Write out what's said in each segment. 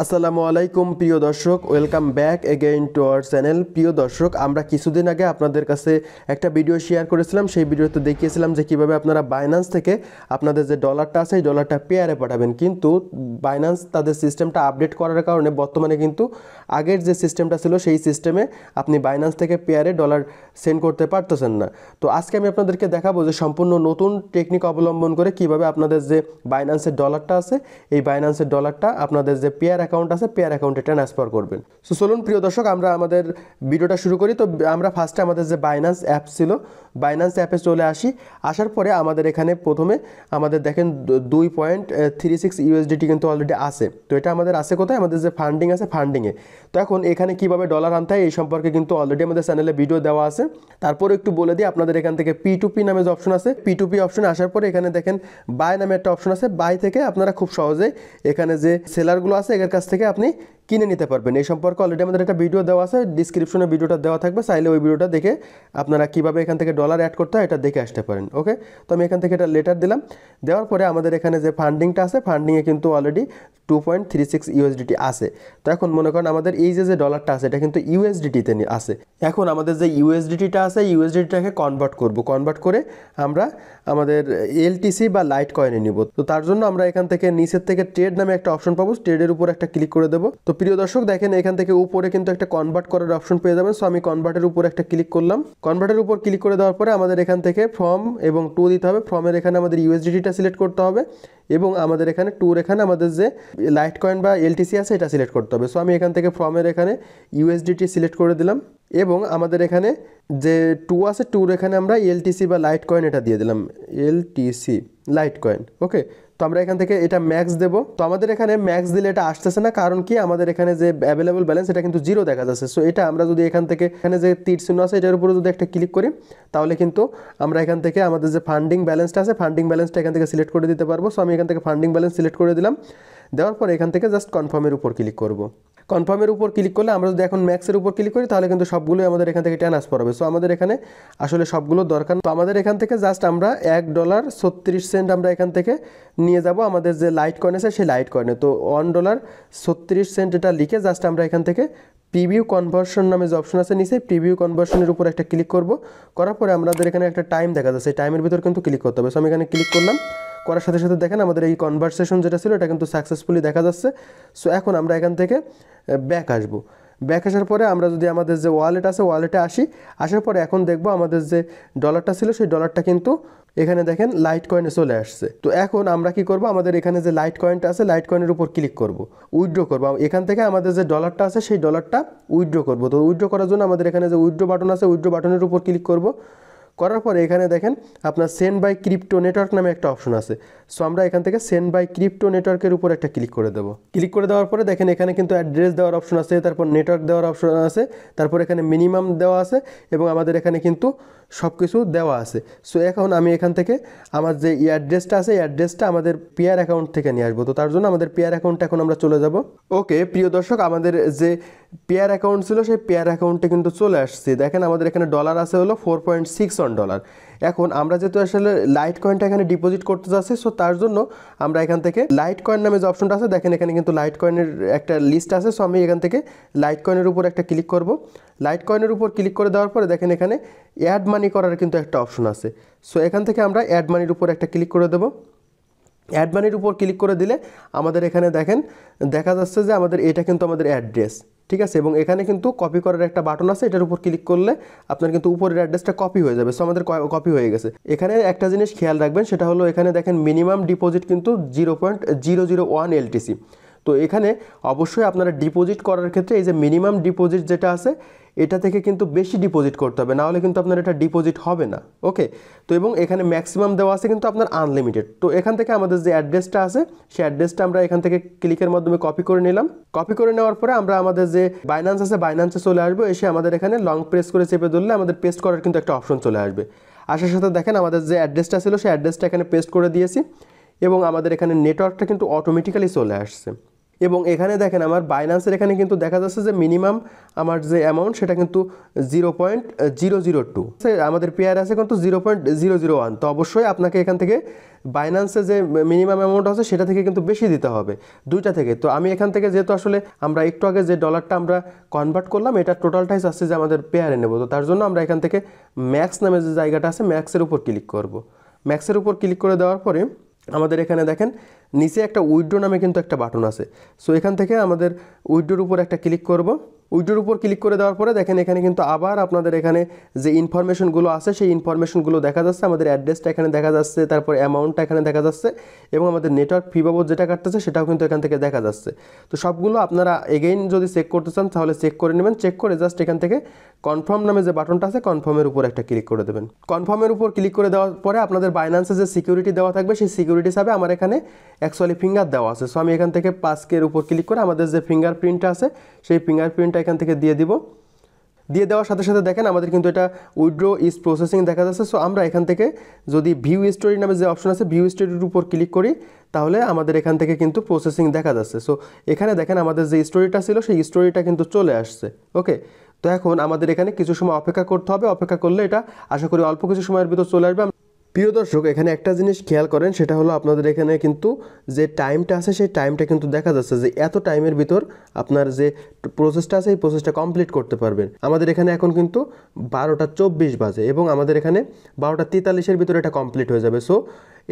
আসসালামু আলাইকুম প্রিয় দর্শক welcome back again to our channel প্রিয় দর্শক আমরা কিছুদিন আগে আপনাদের কাছে একটা ভিডিও শেয়ার করেছিলাম সেই ভিডিওতে দেখিয়েছিলাম যে কিভাবে আপনারা বাইন্যান্স থেকে আপনাদের যে ডলারটা আছে এই ডলারটা পেয়ারে পাঠাবেন কিন্তু বাইন্যান্স তাদের সিস্টেমটা আপডেট করার কারণে বর্তমানে কিন্তু আগের যে সিস্টেমটা ছিল সেই সিস্টেমে আপনি বাইন্যান্স থেকে পেয়ারে ডলার সেন্ড করতে পারতেছেন না তো আজকে আমি আপনাদেরকে দেখাবো যে সম্পূর্ণ নতুন টেকনিক অবলম্বন করে কিভাবে আপনাদের যে বাইন্যান্সের ডলারটা আছে এই বাইন্যান্সের ডলারটা আপনাদের যে পেয়ার অ্যাকাউন্ট আছে পেয়ার অ্যাকাউন্টে ট্রান্সফার করবেন সো চলুন প্রিয় দর্শক আমরা আমাদের ভিডিওটা শুরু করি তো আমরা ফার্স্টে আমাদের যে বাইন্যান্স অ্যাপ ছিল বাইন্যান্স অ্যাপে চলে আসি আসার পরে আমাদের এখানে প্রথমে আমাদের দেখেন দুই পয়েন্ট থ্রি সিক্স ইউএসডিটি কিন্তু অলরেডি আছে তো এটা আমাদের আছে কোথায় আমাদের যে ফান্ডিং আছে ফান্ডিংয়ে তো এখন এখানে কিভাবে ডলার আনতে হয় এই সম্পর্কে কিন্তু অলরেডি আমাদের চ্যানেলে ভিডিও দেওয়া আছে তারপরে একটু বলে দিই আপনাদের এখান থেকে পি টু পি নামে যে অপশন আছে পি টু পি অপশন আসার পরে এখানে দেখেন বাই নামে একটা অপশন আছে বাই থেকে আপনারা খুব সহজেই এখানে যে সেলারগুলো আছে এর কাছ থেকে আপনি কিনে নিতে পারবেন এই সম্পর্কে অলরেডি আমাদের একটা ভিডিও দেওয়া আছে ডিসক্রিপশনে ভিডিওটা দেওয়া থাকবে চাইলে ওই ভিডিওটা দেখে আপনারা কিভাবে এখান থেকে ডলার অ্যাড করতে হয় এটা দেখে আসতে পারেন ওকে তো আমি এখান থেকে এটা লেটার দিলাম দেওয়ার পরে আমাদের এখানে যে ফান্ডিংটা আছে ফান্ডিংয়ে কিন্তু already two point three six USDT আছে তো এখন মনে করেন আমাদের এই যে যে ডলারটা আছে এটা কিন্তু ইউএসডিটিতে আসে এখন আমাদের যে ইউএসডিটিটা আছে ইউএসডিটিটাকে কনভার্ট করব কনভার্ট করে আমরা আমাদের এলটিসি বা লাইট কয়েনে নিব তো তার জন্য আমরা এখান থেকে নিচের থেকে ট্রেড নামে একটা অপশন পাবো ট্রেডের উপর একটা ক্লিক করে দেবো তো প্রিয় দর্শক দেখেন এখান থেকে উপরে কিন্তু একটা কনভার্ট করার অপশন পেয়ে যাবেন সো আমি কনভার্টের উপর একটা ক্লিক করলাম কনভার্টের উপর ক্লিক করে দেওয়ার পরে আমাদের এখান থেকে ফর্ম এবং টু দিতে হবে ফর্মের এখানে আমাদের ইউএসডিটিটা সিলেক্ট করতে হবে এবং আমাদের এখানে টুর এখানে আমাদের যে লাইট কয়েন বা এলটিসি আছে এটা সিলেক্ট করতে হবে সো আমি এখান থেকে ফর্মের এখানে ইউএসডিটি সিলেক্ট করে দিলাম এবং আমাদের এখানে যে টু আছে টুর এখানে আমরা এলটিসি বা লাইট কয়েন এটা দিয়ে দিলাম এলটিসি লাইট কয়েন ওকে তো আমরা এখান থেকে এটা ম্যাক্স দেবো তো আমাদের এখানে ম্যাক্স দিলে এটা আসতেছে না কারণ কি আমাদের এখানে যে অ্যাভেলেবল ব্যালেন্স এটা কিন্তু জিরো দেখা যাচ্ছে সো এটা আমরা যদি এখান থেকে এখানে যে তীর চিহ্ন আছে এটার উপরে যদি একটা ক্লিক করি তাহলে কিন্তু আমরা এখান থেকে আমাদের যে ফান্ডিং ব্যালেন্সটা আছে ফান্ডিং ব্যালেন্সটা এখান থেকে সিলেক্ট করে দিতে পারবো সো আমি এখান থেকে ফান্ডিং ব্যালেন্স সিলেক্ট করে দিলাম দেওয়ার পর এখান থেকে জাস্ট কনফার্মের উপর ক্লিক করব কনফার্মের উপর ক্লিক করলে আমরা যদি এখন ম্যাক্সের উপর ক্লিক করি তাহলে কিন্তু সবগুলোই আমাদের এখান থেকে ট্রান্সফার হবে সো আমাদের এখানে আসলে সবগুলো দরকার তো আমাদের এখান থেকে জাস্ট আমরা এক ডলার ছত্রিশ সেন্ট আমরা এখান থেকে নিয়ে যাব আমাদের যে লাইট কয়েন আছে সেই লাইট কয়েনে তো ওয়ান ডলার ছত্রিশ সেন্ট এটা লিখে জাস্ট আমরা এখান থেকে প্রিভিউ কনভার্সন নামে যে অপশন আছে নিচে প্রিভিউ কনভার্সনের উপর একটা ক্লিক করব করার পরে আমাদের এখানে একটা টাইম দেখা যাচ্ছে টাইমের ভিতর কিন্তু ক্লিক করতে হবে সো আমি এখানে ক্লিক করলাম করার সাথে সাথে দেখেন আমাদের এই কনভারসেশন যেটা ছিল এটা কিন্তু সাকসেসফুলি দেখা যাচ্ছে সো এখন আমরা এখান থেকে ব্যাক আসবো ব্যাক আসার পরে আমরা যদি আমাদের যে ওয়ালেট আছে ওয়ালেটে আসি আসার পরে এখন দেখবো আমাদের যে ডলারটা ছিল সেই ডলারটা কিন্তু এখানে দেখেন লাইট কয়েনে চলে আসছে তো এখন আমরা কি করব আমাদের এখানে যে লাইট কয়েনটা আছে লাইট কয়েনের উপর ক্লিক করব উইড্রো করব এখান থেকে আমাদের যে ডলারটা আছে সেই ডলারটা উইড্রো করব তো উইড্রো করার জন্য আমাদের এখানে যে উইড্রো বাটন আছে উইড্রো বাটনের উপর ক্লিক করবো করার পরে এখানে দেখেন আপনার সেন্ড বাই ক্রিপ্টো নেটওয়ার্ক নামে একটা অপশন আছে সো আমরা এখান থেকে সেন্ড বাই ক্রিপ্টো নেটওয়ার্কের উপর একটা ক্লিক করে দেবো ক্লিক করে দেওয়ার পরে দেখেন এখানে কিন্তু অ্যাড্রেস দেওয়ার অপশন আছে তারপর নেটওয়ার্ক দেওয়ার অপশন আছে তারপর এখানে মিনিমাম দেওয়া আছে এবং আমাদের এখানে কিন্তু সব কিছু দেওয়া আছে সো এখন আমি এখান থেকে আমার যে অ্যাড্রেসটা আছে অ্যাড্রেসটা আমাদের পেয়ার অ্যাকাউন্ট থেকে নিয়ে আসবো তো তার জন্য আমাদের পেয়ার অ্যাকাউন্টে এখন আমরা চলে যাব ওকে প্রিয় দর্শক আমাদের যে পেয়ার অ্যাকাউন্ট ছিল সেই পেয়ার অ্যাকাউন্টে কিন্তু চলে আসছে দেখেন আমাদের এখানে ডলার আছে হলো four point six one dollar এখন আমরা যেহেতু আসলে লাইট কয়েনটা এখানে ডিপোজিট করতে যাচ্ছি সো তার জন্য আমরা এখান থেকে লাইট কয়েন নামে যে অপশনটা আছে দেখেন এখানে কিন্তু লাইট কয়েনের একটা লিস্ট আছে সো আমি এখান থেকে লাইট কয়েনের উপর একটা ক্লিক করব লাইট কয়েনের উপর ক্লিক করে দেওয়ার পরে দেখেন এখানে অ্যাড মানি করার কিন্তু একটা অপশন আছে সো এখান থেকে আমরা অ্যাড মানির উপর একটা ক্লিক করে দেবো অ্যাড মানির উপর ক্লিক করে দিলে আমাদের এখানে দেখেন দেখা যাচ্ছে যে আমাদের এটা কিন্তু আমাদের অ্যাড্রেস ঠিক আছে এবং এখানে কিন্তু কপি করার একটা বাটন আছে এটার উপর ক্লিক করলে আপনার কিন্তু উপরের অ্যাড্রেসটা কপি হয়ে যাবে সো আমাদের কপি হয়ে গেছে এখানে একটা জিনিস খেয়াল রাখবেন সেটা হলো এখানে দেখেন মিনিমাম ডিপোজিট কিন্তু zero point zero zero one LTC তো এখানে অবশ্যই আপনারা ডিপোজিট করার ক্ষেত্রে এই যে মিনিমাম ডিপোজিট যেটা আছে এটা থেকে কিন্তু বেশি ডিপোজিট করতে হবে নাহলে কিন্তু আপনার এটা ডিপোজিট হবে না ওকে তো এবং এখানে ম্যাক্সিমাম দেওয়া আছে কিন্তু আপনার আনলিমিটেড তো এখান থেকে আমাদের যে অ্যাড্রেসটা আছে সেই অ্যাড্রেসটা আমরা এখান থেকে ক্লিকের মাধ্যমে কপি করে নিলাম কপি করে নেওয়ার পরে আমরা আমাদের যে বাইন্যান্স আছে বাইন্যান্সে চলে আসবো এসে আমাদের এখানে লং প্রেস করে চেপে ধরলে আমাদের পেস্ট করার কিন্তু একটা অপশন চলে আসবে আসার সাথে দেখেন আমাদের যে অ্যাড্রেসটা ছিল সেই অ্যাড্রেসটা এখানে পেস্ট করে দিয়েছি এবং আমাদের এখানে নেটওয়ার্কটা কিন্তু অটোমেটিক্যালি চলে আসছে এবং এখানে দেখেন আমার বাইন্যান্সের এখানে কিন্তু দেখা যাচ্ছে যে মিনিমাম আমার যে অ্যামাউন্ট সেটা কিন্তু zero point zero zero two আমাদের পেয়ার আছে কিন্তু zero point zero zero one তো অবশ্যই আপনাকে এখান থেকে বাইন্যান্সে যে মিনিমাম অ্যামাউন্ট আছে সেটা থেকে কিন্তু বেশি দিতে হবে দুইটা থেকে তো আমি এখান থেকে যেহেতু আসলে আমরা একটু আগে যে ডলারটা আমরা কনভার্ট করলাম এটা টোটালটাই আসছে যে আমাদের পেয়ারে নেবো তো তার জন্য আমরা এখান থেকে ম্যাক্স নামে যে জায়গাটা আছে ম্যাক্সের উপর ক্লিক করব ম্যাক্সের উপর ক্লিক করে দেওয়ার পরে আমাদের এখানে দেখেন নিচে একটা উইড্রো নামে কিন্তু একটা বাটন আছে সো এখান থেকে আমাদের উইড্রোর উপর একটা ক্লিক করব উইডোর উপর ক্লিক করে দেওয়ার পরে দেখেন এখানে কিন্তু আবার আপনাদের এখানে যে ইনফরমেশনগুলো আছে সেই ইনফরমেশনগুলো দেখা যাচ্ছে আমাদের অ্যাড্রেসটা এখানে দেখা যাচ্ছে তারপর অ্যামাউন্টটা এখানে দেখা যাচ্ছে এবং আমাদের নেটওয়ার্ক ফি বাবদ যেটা কাটতেছে সেটাও কিন্তু এখান থেকে দেখা যাচ্ছে তো সবগুলো আপনারা এগেইন যদি চেক করতে চান তাহলে চেক করে নেবেন চেক করে জাস্ট এখান থেকে কনফার্ম নামে যে বাটনটা আছে কনফার্মের উপর একটা ক্লিক করে দেবেন কনফার্মের উপর ক্লিক করে দেওয়ার পরে আপনাদের বাইন্যান্সে যে সিকিউরিটি দেওয়া থাকবে সেই সিকিউরিটি হিসাবে আমার এখানে অ্যাকচুয়ালি ফিঙ্গার দেওয়া আছে সো আমি এখান থেকে পাসকের উপর ক্লিক করে আমাদের যে ফিঙ্গার প্রিন্ট আছে সেই ফিঙ্গার প্রিন্টটা এখান থেকে দিয়ে দিব দিয়ে দেওয়ার সাথে সাথে দেখেন আমাদের কিন্তু এটা উইড্রো ইজ প্রসেসিং দেখা যাচ্ছে সো আমরা এখান থেকে যদি ভিউ স্টোরি নামে যে অপশন আছে ভিউ স্টোরির উপর ক্লিক করি তাহলে আমাদের এখান থেকে কিন্তু প্রসেসিং দেখা যাচ্ছে সো এখানে দেখেন আমাদের যে স্টোরিটা ছিল সেই স্টোরিটা কিন্তু চলে আসছে ওকে তো এখন আমাদের এখানে কিছু সময় অপেক্ষা করতে হবে অপেক্ষা করলে এটা আশা করি অল্প কিছু সময়ের ভিতর চলে আসবে প্রিয় দর্শক এখানে একটা জিনিস খেয়াল করেন সেটা হলো আপনাদের এখানে কিন্তু যে টাইমটা আছে সেই টাইমটা কিন্তু দেখা যাচ্ছে যে এত টাইমের ভিতর আপনার যে প্রসেসটা আছে এই প্রসেসটা কমপ্লিট করতে পারবেন আমাদের এখানে এখন কিন্তু বারোটা চব্বিশ বাজে এবং আমাদের এখানে বারোটা তেতাল্লিশের ভিতরে এটা কমপ্লিট হয়ে যাবে সো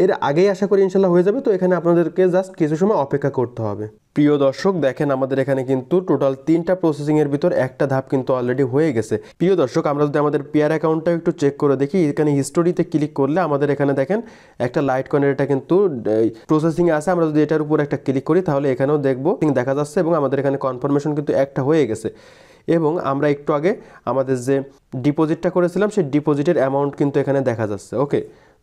এর আগেই আশা করি ইনশাল্লাহ হয়ে যাবে তো এখানে আপনাদেরকে জাস্ট কিছু সময় অপেক্ষা করতে হবে প্রিয় দর্শক দেখেন আমাদের এখানে কিন্তু টোটাল তিনটা প্রসেসিংয়ের ভিতর একটা ধাপ কিন্তু অলরেডি হয়ে গেছে প্রিয় দর্শক আমরা যদি আমাদের পেয়ার অ্যাকাউন্টটা একটু চেক করে দেখি এখানে হিস্টোরিতে ক্লিক করলে আমাদের এখানে দেখেন একটা লাইট কনের এটা কিন্তু প্রসেসিংয়ে আছে আমরা যদি এটার উপর একটা ক্লিক করি তাহলে এখানেও দেখবো দেখা যাচ্ছে এবং আমাদের এখানে কনফার্মেশন কিন্তু একটা হয়ে গেছে এবং আমরা একটু আগে আমাদের যে ডিপোজিটটা করেছিলাম সেই ডিপোজিটের অ্যামাউন্ট কিন্তু এখানে দেখা যাচ্ছে ওকে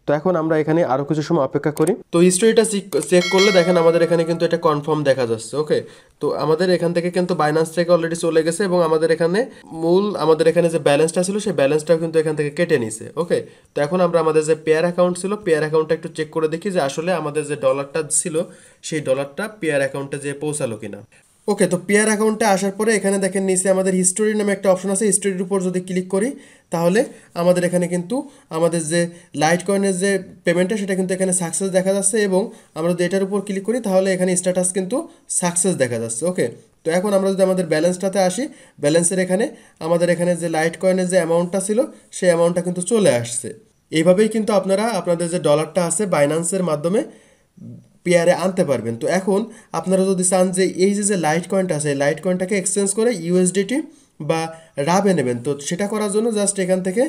তো এখন আমরা এখানে আরও কিছু সময় অপেক্ষা করি তো হিস্ট্রিটা চেক করলে দেখেন আমাদের এখানে কিন্তু এটা কনফার্ম দেখা যাচ্ছে ওকে তো আমাদের এখান থেকে কিন্তু বাইন্যান্স থেকে অলরেডি চলে গেছে এবং আমাদের এখানে মূল আমাদের এখানে যে ব্যালেন্সটা ছিল সেই ব্যালেন্সটাও কিন্তু এখান থেকে কেটে নিছে ওকে তো এখন আমরা আমাদের যে পেয়ার অ্যাকাউন্ট ছিল পেয়ার অ্যাকাউন্টটা একটু চেক করে দেখি যে আসলে আমাদের যে ডলারটা ছিল সেই ডলারটা পেয়ার অ্যাকাউন্টে যে পৌঁছালো কিনা ওকে তো পেয়ার অ্যাকাউন্টে আসার পরে এখানে দেখেন নিচে আমাদের হিস্টোরি নামে একটা অপশন আছে হিস্টোরির উপর যদি ক্লিক করি তাহলে আমাদের এখানে কিন্তু আমাদের যে লাইট কয়েনের যে পেমেন্টটা সেটা কিন্তু এখানে সাকসেস দেখা যাচ্ছে এবং আমরা যদি এটার উপর ক্লিক করি তাহলে এখানে স্ট্যাটাস কিন্তু সাকসেস দেখা যাচ্ছে ওকে তো এখন আমরা যদি আমাদের ব্যালেন্সটাতে আসি ব্যালেন্সের এখানে আমাদের এখানে যে লাইট কয়েনের যে অ্যামাউন্টটা ছিল সেই অ্যামাউন্টটা কিন্তু চলে আসছে এইভাবেই কিন্তু আপনারা আপনাদের যে ডলারটা আছে বাইন্যান্সের মাধ্যমে পেয়ারে আনতে পারবেন তো এখন আপনারা যদি চান যে এই যে যে লাইট কয়েনটা আছে লাইট কয়েনটাকে এক্সচেঞ্জ করে ইউএসডিটি বা রাবে নেবেন তো সেটা করার জন্য জাস্ট এখান থেকে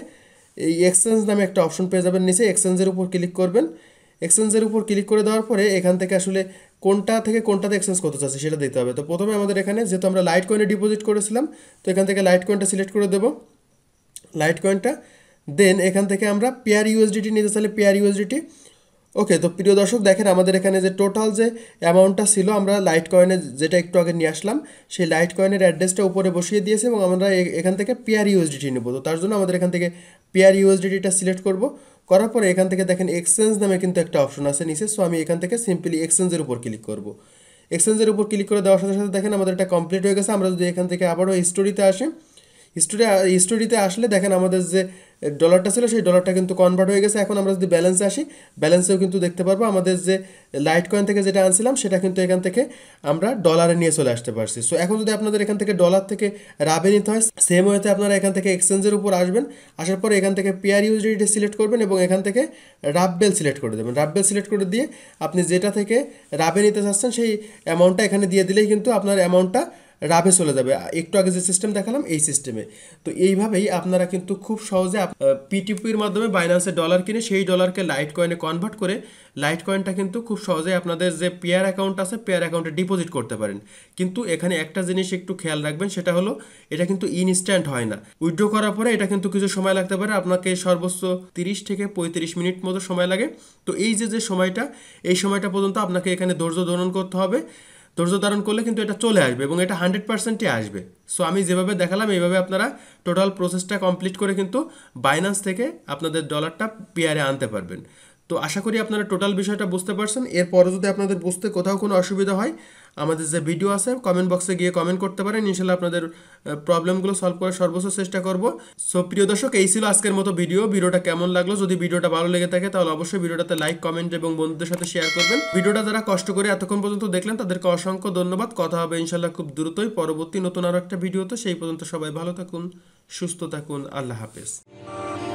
এই এক্সচেঞ্জ নামে একটা অপশন পেয়ে যাবেন নিচে এক্সচেঞ্জের উপর ক্লিক করবেন এক্সচেঞ্জের উপর ক্লিক করে দেওয়ার পরে এখান থেকে আসলে কোনটা থেকে কোনটাতে এক্সচেঞ্জ করতে চাচ্ছে সেটা দিতে হবে তো প্রথমে আমাদের এখানে যেহেতু আমরা লাইট কয়েনে ডিপোজিট করেছিলাম তো এখান থেকে লাইট কয়েনটা সিলেক্ট করে দেবো লাইট কয়েনটা দেন এখান থেকে আমরা পেয়ার ইউএসডিটি নিতে চাইলে পেয়ার ইউএসডিটি ওকে তো প্রিয় দর্শক দেখেন আমাদের এখানে যে টোটাল যে অ্যামাউন্টটা ছিল আমরা লাইট কয়েনে যেটা একটু আগে নিয়ে আসলাম সেই লাইট কয়েনের অ্যাড্রেসটা উপরে বসিয়ে দিয়েছি এবং আমরা এখান থেকে পেয়ার ইউএসডিটি নেবো তো তার জন্য আমাদের এখান থেকে পেয়ার ইউএসডিটিটা সিলেক্ট করব করার পরে এখান থেকে দেখেন এক্সচেঞ্জ নামে কিন্তু একটা অপশন আছে নিচে সো আমি এখান থেকে সিম্পলি এক্সচেঞ্জের উপর ক্লিক করব এক্সচেঞ্জের উপর ক্লিক করে দেওয়ার সাথে সাথে দেখেন আমাদের এটা কমপ্লিট হয়ে গেছে আমরা যদি এখান থেকে আবারও হিস্টোরিতে আসি হিস্টোরি হিস্টোরিতে আসলে দেখেন আমাদের যে ডলারটা ছিল সেই ডলারটা কিন্তু কনভার্ট হয়ে গেছে এখন আমরা যদি ব্যালেন্সে আসি ব্যালেন্সেও কিন্তু দেখতে পারবো আমাদের যে লাইট কয়েন থেকে যেটা আনছিলাম সেটা কিন্তু এখান থেকে আমরা ডলারে নিয়ে চলে আসতে পারছি সো এখন যদি আপনাদের এখান থেকে ডলার থেকে রাবে নিতে হয় সেম ওয়েতে আপনারা এখান থেকে এক্সচেঞ্জের উপর আসবেন আসার পরে এখান থেকে পেয়ার ইউজিডিটি সিলেক্ট করবেন এবং এখান থেকে রাব্বেল সিলেক্ট করে দেবেন রাব্বেল সিলেক্ট করে দিয়ে আপনি যেটা থেকে রাবে নিতে চাচ্ছেন সেই অ্যামাউন্টটা এখানে দিয়ে দিলেই কিন্তু আপনার অ্যামাউন্টটা রাভে চলে যাবে একটু আগে যে সিস্টেম দেখালাম এই সিস্টেমে তো এইভাবেই আপনারা কিন্তু খুব সহজে পিটিপির মাধ্যমে বাইন্যান্সে ডলার কিনে সেই ডলারকে লাইট কয়েনে কনভার্ট করে লাইট কয়েনটা কিন্তু খুব সহজে আপনাদের যে পেয়ার অ্যাকাউন্ট আছে পেয়ার অ্যাকাউন্টে ডিপোজিট করতে পারেন কিন্তু এখানে একটা জিনিস একটু খেয়াল রাখবেন সেটা হলো এটা কিন্তু ইনস্ট্যান্ট হয় না উইথড্র করার পরে এটা কিন্তু কিছু সময় লাগতে পারে আপনাকে সর্বোচ্চ তিরিশ থেকে পঁয়ত্রিশ মিনিট মতো সময় লাগে তো এই যে যে সময়টা এই সময়টা পর্যন্ত আপনাকে এখানে ধৈর্য ধারণ করতে হবে ধৈর্য ধারণ করলে কিন্তু এটা চলে আসবে এবং এটা হান্ড্রেড পার্সেন্টে আসবে সো আমি যেভাবে দেখালাম এইভাবে আপনারা টোটাল প্রসেসটা কমপ্লিট করে কিন্তু বাইন্যান্স থেকে আপনাদের ডলারটা পেয়ারে আনতে পারবেন তো আশা করি আপনারা টোটাল বিষয়টা বুঝতে পারছেন এরপরে যদি আপনাদের বুঝতে কোথাও কোনো অসুবিধা হয় আমাদের যে ভিডিও আছে কমেন্ট বক্সে গিয়ে কমেন্ট করতে পারেন ইনশাল্লাহ আপনাদের প্রবলেমগুলো সলভ করার সর্বোচ্চ চেষ্টা করব সো প্রিয় দর্শক এই ছিল আজকের মতো ভিডিও ভিডিওটা কেমন লাগলো যদি ভিডিওটা ভালো লেগে থাকে তাহলে অবশ্যই ভিডিওটাতে লাইক কমেন্ট এবং বন্ধুদের সাথে শেয়ার করবেন ভিডিওটা যারা কষ্ট করে এতক্ষণ পর্যন্ত দেখলেন তাদেরকে অসংখ্য ধন্যবাদ কথা হবে ইনশাল্লাহ খুব দ্রুতই পরবর্তী নতুন আরও একটা ভিডিও তো সেই পর্যন্ত সবাই ভালো থাকুন সুস্থ থাকুন আল্লাহ হাফেজ